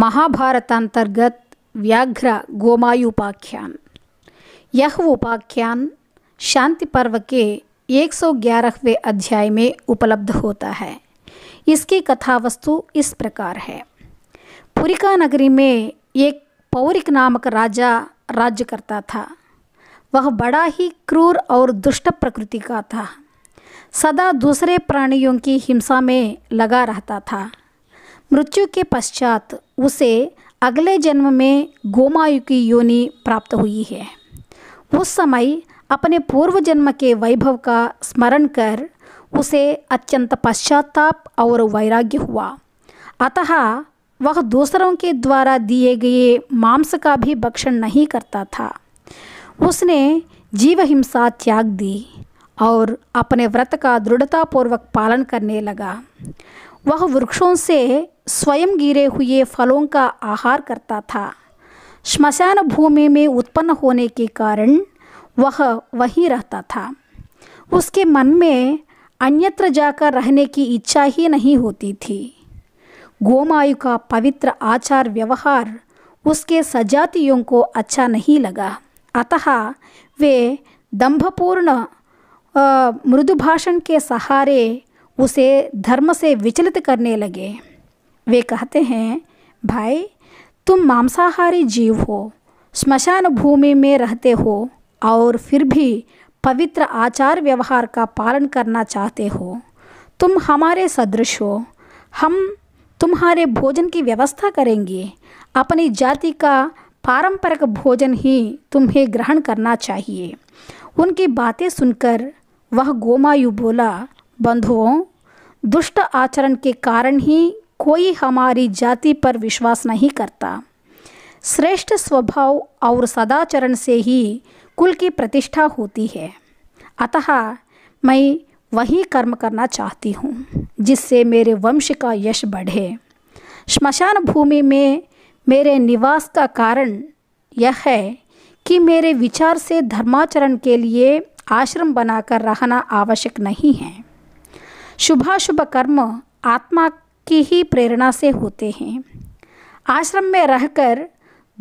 महाभारतांतर्गत व्याघ्र गोमायुपाख्यान यह उपाख्यान शांति पर्व के 111वें अध्याय में उपलब्ध होता है इसकी कथा वस्तु इस प्रकार है पुरिका नगरी में एक पौरिक नामक राजा राज्य करता था वह बड़ा ही क्रूर और दुष्ट प्रकृति का था सदा दूसरे प्राणियों की हिंसा में लगा रहता था मृत्यु के पश्चात उसे अगले जन्म में गोमायु की योनि प्राप्त हुई है उस समय अपने पूर्व जन्म के वैभव का स्मरण कर उसे अत्यंत पश्चाताप और वैराग्य हुआ अतः वह दूसरों के द्वारा दिए गए मांस का भी भक्षण नहीं करता था उसने जीव हिंसा त्याग दी और अपने व्रत का दृढ़तापूर्वक पालन करने लगा वह वृक्षों से स्वयं गिरे हुए फलों का आहार करता था श्मशान भूमि में उत्पन्न होने के कारण वह वहीं रहता था उसके मन में अन्यत्र जाकर रहने की इच्छा ही नहीं होती थी गोमायु का पवित्र आचार व्यवहार उसके सजातियों को अच्छा नहीं लगा अतः वे दंभपूर्ण मृदुभाषण के सहारे उसे धर्म से विचलित करने लगे वे कहते हैं भाई तुम मांसाहारी जीव हो स्मशान भूमि में रहते हो और फिर भी पवित्र आचार व्यवहार का पालन करना चाहते हो तुम हमारे सदृश हो हम तुम्हारे भोजन की व्यवस्था करेंगे अपनी जाति का पारंपरिक भोजन ही तुम्हें ग्रहण करना चाहिए उनकी बातें सुनकर वह गोमायु बोला बंधुओं दुष्ट आचरण के कारण ही कोई हमारी जाति पर विश्वास नहीं करता श्रेष्ठ स्वभाव और सदाचरण से ही कुल की प्रतिष्ठा होती है अतः मैं वही कर्म करना चाहती हूँ जिससे मेरे वंश का यश बढ़े श्मशान भूमि में मेरे निवास का कारण यह है कि मेरे विचार से धर्माचरण के लिए आश्रम बनाकर रहना आवश्यक नहीं है शुभाशुभ कर्म आत्मा की ही प्रेरणा से होते हैं आश्रम में रहकर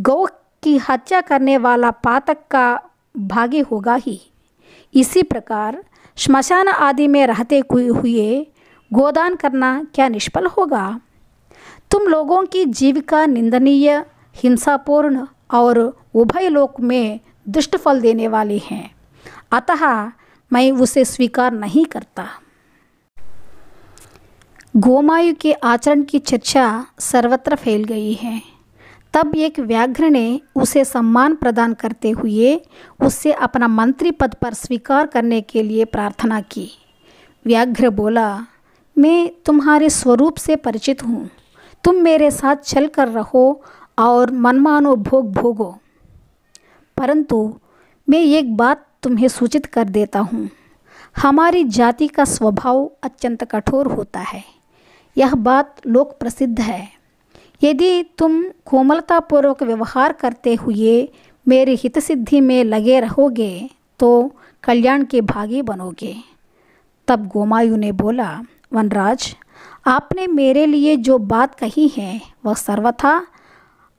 गौ की हत्या करने वाला पातक का भागी होगा ही इसी प्रकार श्मशान आदि में रहते हुए गोदान करना क्या निष्फल होगा तुम लोगों की जीविका निंदनीय हिंसापूर्ण और उभय लोक में दुष्ट फल देने वाली हैं अतः मैं उसे स्वीकार नहीं करता गोमायु के आचरण की चर्चा सर्वत्र फैल गई है तब एक व्याघ्र ने उसे सम्मान प्रदान करते हुए उससे अपना मंत्री पद पर स्वीकार करने के लिए प्रार्थना की व्याघ्र बोला मैं तुम्हारे स्वरूप से परिचित हूँ तुम मेरे साथ चल कर रहो और मनमानो भोग भोगो परंतु मैं एक बात तुम्हें सूचित कर देता हूँ हमारी जाति का स्वभाव अत्यंत कठोर होता है यह बात लोक प्रसिद्ध है यदि तुम कोमलतापूर्वक व्यवहार करते हुए मेरी हित सिद्धि में लगे रहोगे तो कल्याण के भागी बनोगे तब गोमायु ने बोला वनराज आपने मेरे लिए जो बात कही है वह सर्वथा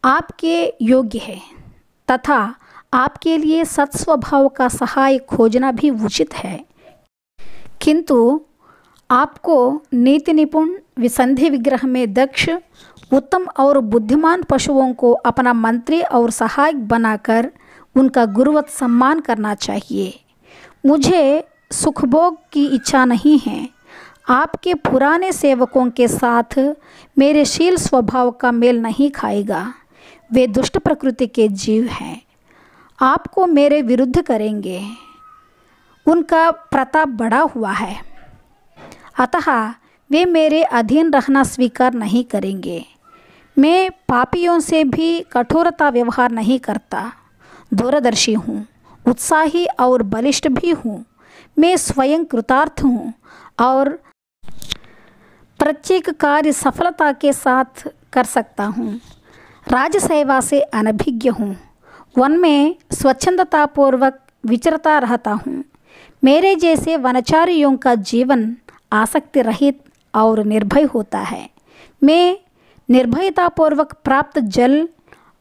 आपके योग्य है तथा आपके लिए सत्स्वभाव का सहाय खोजना भी उचित है किंतु आपको नीति निपुण विसंधि विग्रह में दक्ष उत्तम और बुद्धिमान पशुओं को अपना मंत्री और सहायक बनाकर उनका गुरुवत सम्मान करना चाहिए मुझे सुखभोग की इच्छा नहीं है आपके पुराने सेवकों के साथ मेरे शील स्वभाव का मेल नहीं खाएगा वे दुष्ट प्रकृति के जीव हैं आपको मेरे विरुद्ध करेंगे उनका प्रताप बढ़ा हुआ है अतः वे मेरे अधीन रहना स्वीकार नहीं करेंगे मैं पापियों से भी कठोरता व्यवहार नहीं करता दूरदर्शी हूँ उत्साही और बलिष्ठ भी हूँ मैं स्वयं कृतार्थ हूँ और प्रत्येक कार्य सफलता के साथ कर सकता हूँ राजसेवा से अनभिज्ञ हूँ वन में स्वच्छंदतापूर्वक विचरता रहता हूँ मेरे जैसे वनचारियों का जीवन आसक्ति रहित और निर्भय होता है मैं निर्भयतापूर्वक प्राप्त जल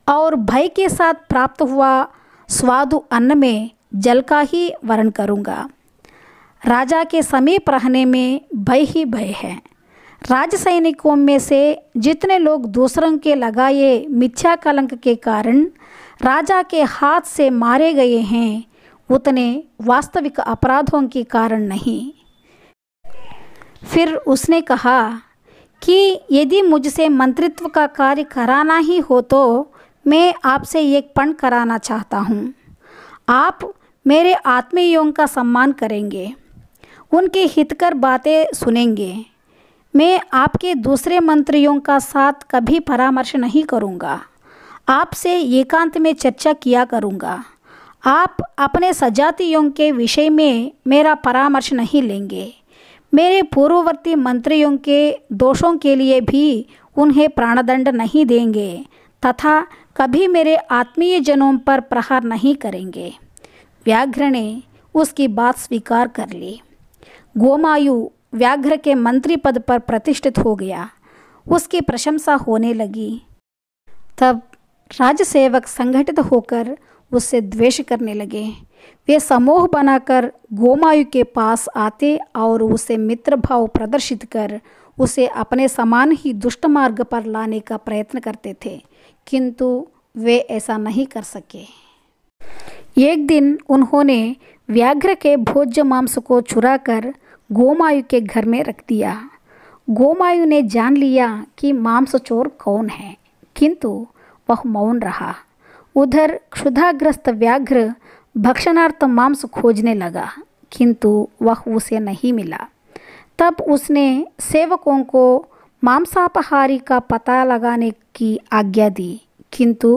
और भय के साथ प्राप्त हुआ स्वादु अन्न में जल का ही वर्ण करूँगा राजा के समीप रहने में भय ही भय है राज सैनिकों में से जितने लोग दूसरों के लगाए मिथ्या कलंक के कारण राजा के हाथ से मारे गए हैं उतने वास्तविक अपराधों के कारण नहीं फिर उसने कहा कि यदि मुझसे मंत्रित्व का कार्य कराना ही हो तो मैं आपसे एक पण कराना चाहता हूँ आप मेरे आत्मयोग का सम्मान करेंगे उनके हितकर बातें सुनेंगे मैं आपके दूसरे मंत्रियों का साथ कभी परामर्श नहीं करूँगा आपसे एकांत में चर्चा किया करूँगा आप अपने सजातीयों के विषय में मेरा परामर्श नहीं लेंगे मेरे पूर्ववर्ती मंत्रियों के दोषों के लिए भी उन्हें प्राणदंड नहीं देंगे तथा कभी मेरे आत्मीय जनों पर प्रहार नहीं करेंगे व्याघ्र ने उसकी बात स्वीकार कर ली गोमायु व्याघ्र के मंत्री पद पर प्रतिष्ठित हो गया उसकी प्रशंसा होने लगी तब राजसेवक संगठित होकर उससे द्वेष करने लगे वे समूह बनाकर गोमायु के पास आते और उसे मित्र भाव प्रदर्शित कर उसे अपने समान ही दुष्ट मार्ग पर लाने का प्रयत्न करते थे किंतु वे ऐसा नहीं कर सके एक दिन उन्होंने व्याघ्र के भोज्य मांस को चुरा कर गोमायु के घर में रख दिया गोमायु ने जान लिया कि मांस चोर कौन है किंतु वह मौन रहा उधर क्षुधाग्रस्त व्याघ्र भक्षणार्थ मांस खोजने लगा किंतु वह उसे नहीं मिला तब उसने सेवकों को मांसापहारी का पता लगाने की आज्ञा दी किंतु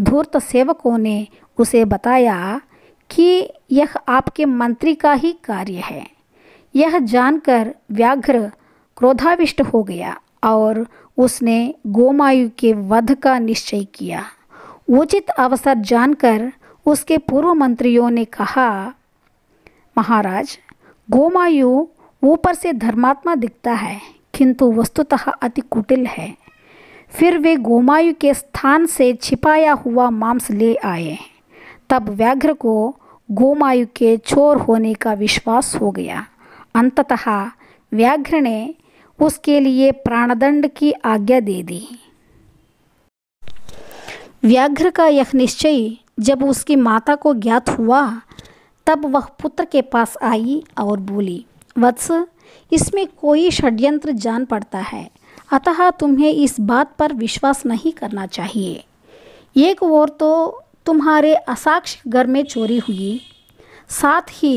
धूर्त सेवकों ने उसे बताया कि यह आपके मंत्री का ही कार्य है यह जानकर व्याघ्र क्रोधाविष्ट हो गया और उसने गोमायु के वध का निश्चय किया उचित अवसर जानकर उसके पूर्व मंत्रियों ने कहा महाराज गोमायु ऊपर से धर्मात्मा दिखता है किंतु वस्तुतः अति कुटिल है फिर वे गोमायु के स्थान से छिपाया हुआ मांस ले आए तब व्याघ्र को गोमायु के चोर होने का विश्वास हो गया अंततः व्याघ्र ने उसके लिए प्राणदंड की आज्ञा दे दी व्याघ्र का यह निश्चय जब उसकी माता को ज्ञात हुआ तब वह पुत्र के पास आई और बोली वत्स इसमें कोई षड्यंत्र जान पड़ता है अतः तुम्हें इस बात पर विश्वास नहीं करना चाहिए एक ओर तो तुम्हारे असाक्ष घर में चोरी हुई साथ ही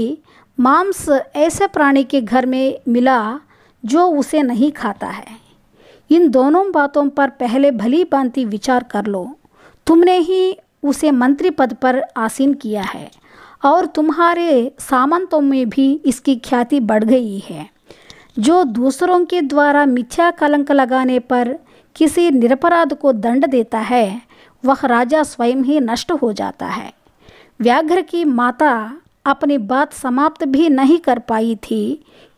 मांस ऐसे प्राणी के घर में मिला जो उसे नहीं खाता है इन दोनों बातों पर पहले भली भांति विचार कर लो तुमने ही उसे मंत्री पद पर आसीन किया है और तुम्हारे सामंतों में भी इसकी ख्याति बढ़ गई है जो दूसरों के द्वारा मिथ्या कलंक लगाने पर किसी निरपराध को दंड देता है वह राजा स्वयं ही नष्ट हो जाता है व्याघ्र की माता अपनी बात समाप्त भी नहीं कर पाई थी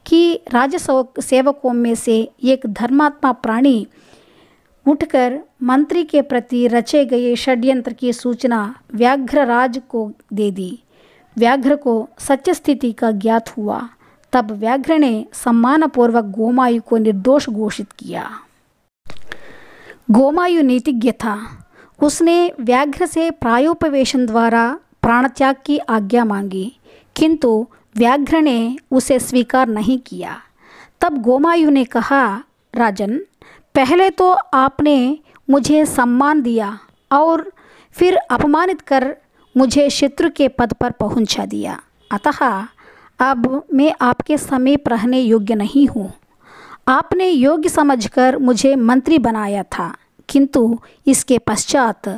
कि राजसेवकों में से एक धर्मात्मा प्राणी उठकर मंत्री के प्रति रचे गए षड्यंत्र की सूचना व्याघ्र राज को दे दी व्याघ्र को सत्य स्थिति का ज्ञात हुआ तब व्याघ्र ने सम्मानपूर्वक गोमायु को निर्दोष घोषित किया गोमायु नीतिज्ञ था उसने व्याघ्र से प्रायोपवेशन द्वारा प्राणत्याग की आज्ञा मांगी किंतु व्याघ्र ने उसे स्वीकार नहीं किया तब गोमायु ने कहा राजन पहले तो आपने मुझे सम्मान दिया और फिर अपमानित कर मुझे शत्रु के पद पर पहुंचा दिया अतः अब मैं आपके समीप रहने योग्य नहीं हूँ आपने योग्य समझकर मुझे मंत्री बनाया था किंतु इसके पश्चात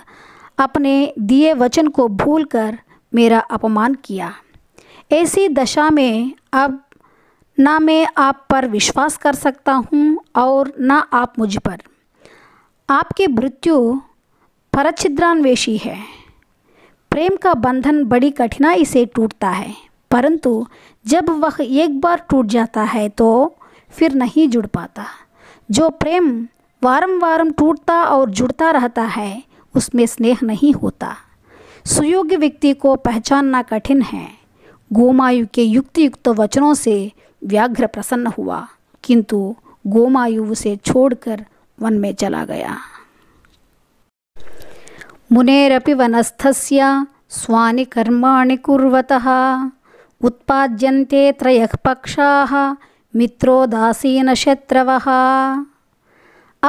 अपने दिए वचन को भूलकर मेरा अपमान किया ऐसी दशा में अब ना मैं आप पर विश्वास कर सकता हूँ और ना आप मुझ पर आपकी मृत्यु परछिद्रान्वेषी है प्रेम का बंधन बड़ी कठिनाई से टूटता है परंतु जब वह एक बार टूट जाता है तो फिर नहीं जुड़ पाता जो प्रेम वारम वारम टूटता और जुड़ता रहता है उसमें स्नेह नहीं होता सुयोग्य व्यक्ति को पहचानना कठिन है गोमायु के युक्त वचनों से व्याघ्र प्रसन्न हुआ किंतु गोमायु उसे छोड़कर वन में चला गया मुनेरपि वनस्थस्य स्वानि कर्माणि कुर्वतः उत्पाद्यन्ते त्रयः पक्षाः मित्रो दासीन शत्रवः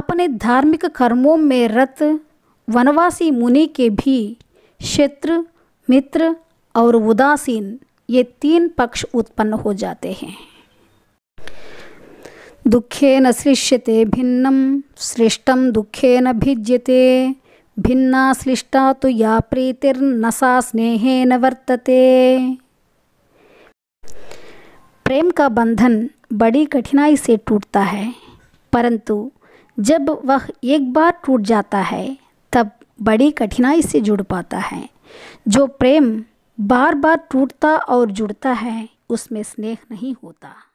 अपने धार्मिक कर्मों में रत वनवासी मुनि के भी क्षेत्र मित्र और उदासीन ये तीन पक्ष उत्पन्न हो जाते हैं श्लिष्यते सृश्यते भिन्नं सृष्टं न भिज्यते भिन्ना श्लिष्टा तो या प्रीतिर्न सा न वर्तते प्रेम का बंधन बड़ी कठिनाई से टूटता है परंतु जब वह एक बार टूट जाता है तब बड़ी कठिनाई से जुड़ पाता है जो प्रेम बार बार टूटता और जुड़ता है उसमें स्नेह नहीं होता